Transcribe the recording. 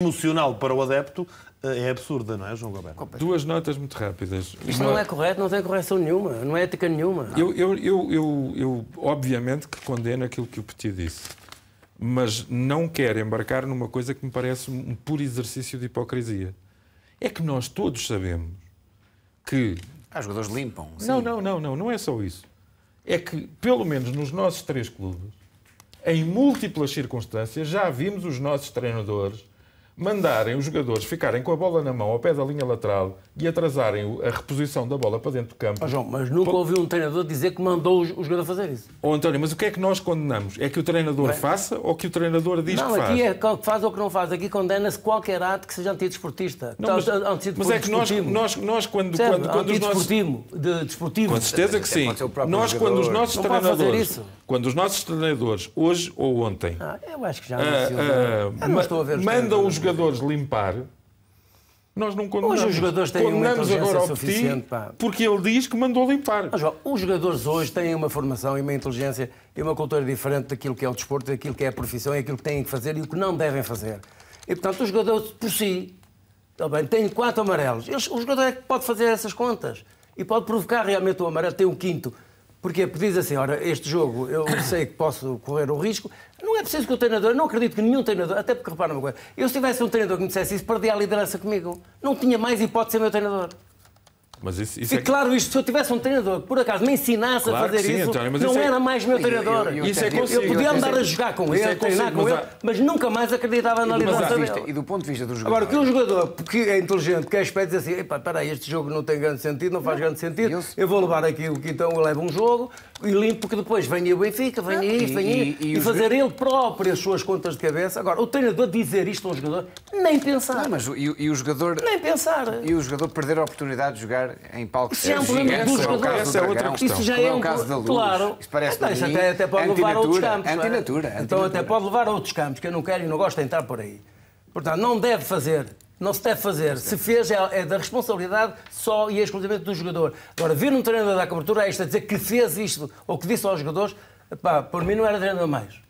emocional para o adepto eh, é absurda, não é, João Goberno? Duas notas muito rápidas. Isto não é correto, não tem correção nenhuma, não é ética nenhuma. Eu, eu, eu, eu, eu obviamente que condeno aquilo que o Petit disse, mas não quero embarcar numa coisa que me parece um puro exercício de hipocrisia. É que nós todos sabemos que... Ah, jogadores limpam. Sim. Não, não, não, não, não é só isso. É que, pelo menos nos nossos três clubes, em múltiplas circunstâncias, já vimos os nossos treinadores mandarem os jogadores ficarem com a bola na mão ao pé da linha lateral e atrasarem a reposição da bola para dentro do campo. João, mas nunca ouvi um treinador dizer que mandou o jogador fazer isso. Oh, António, mas o que é que nós condenamos? É que o treinador Bem, faça ou que o treinador diz não, que faz? Não, aqui é que faz ou que não faz. Aqui condena-se qualquer ato que seja antidesportista. Não, mas, mas é que nós, nós, nós quando, quando, quando os nossos... De, desportivo. Com certeza que é, é, sim. Nós, jogador. quando os nossos não treinadores... Quando os nossos treinadores, hoje ou ontem... Ah, eu acho que já ah, não, é? ah, ah, não estou a ver. Mandam os jogadores jogadores limpar, nós não condenamos. Hoje os jogadores têm condenamos uma agora suficiente, pá. porque ele diz que mandou limpar. Mas, ah, ó, os jogadores hoje têm uma formação e uma inteligência e uma cultura diferente daquilo que é o desporto, daquilo que é a profissão, e aquilo que têm que fazer e o que não devem fazer. E, portanto, os jogadores por si também tá têm quatro amarelos. Eles, o jogador é que pode fazer essas contas e pode provocar realmente o amarelo, tem um quinto. Porque diz assim, ora, este jogo eu sei que posso correr um risco, não é preciso que o treinador, não acredito que nenhum treinador, até porque repara uma coisa, eu se tivesse um treinador que me dissesse isso, perdia a liderança comigo. Não tinha mais hipótese de ser meu treinador. Mas isso, isso e é... claro, isto, se eu tivesse um treinador que por acaso me ensinasse claro a fazer sim, isso, António, não isso é... era mais meu treinador. Eu, eu, eu isso é eu podia é andar a jogar com é ele, é treinar com mas ele, há... mas nunca mais acreditava na liderança dele. E do ponto de vista do jogador. Agora, que um jogador que é inteligente, que é esperto, diz assim: espera aí, este jogo não tem grande sentido, não faz não. grande sentido, eu vou levar aquilo que então eu levo um jogo e limpo, porque depois vem o Benfica, vem venha isto, vem e, e, e, fazer ele próprio as suas contas de cabeça. Agora, o treinador dizer isto a um jogador, nem pensar. Não, mas e o jogador. Nem pensar. E o jogador perder a oportunidade de jogar estar em palcos Isso é um problema dos jogadores. Isso é outra questão. Isso já é, é um caso da luz. Claro. Isso parece então, isso até, até pode levar a outros campos. É? Antinatura. Então até pode levar a outros campos, que eu não quero e não gosto de entrar por aí. Portanto, não deve fazer. Não se deve fazer. Se fez, é, é da responsabilidade só e exclusivamente do jogador. Agora, vir um treinador da cobertura a esta dizer que fez isto ou que disse aos jogadores, pá, por mim não era treinador mais.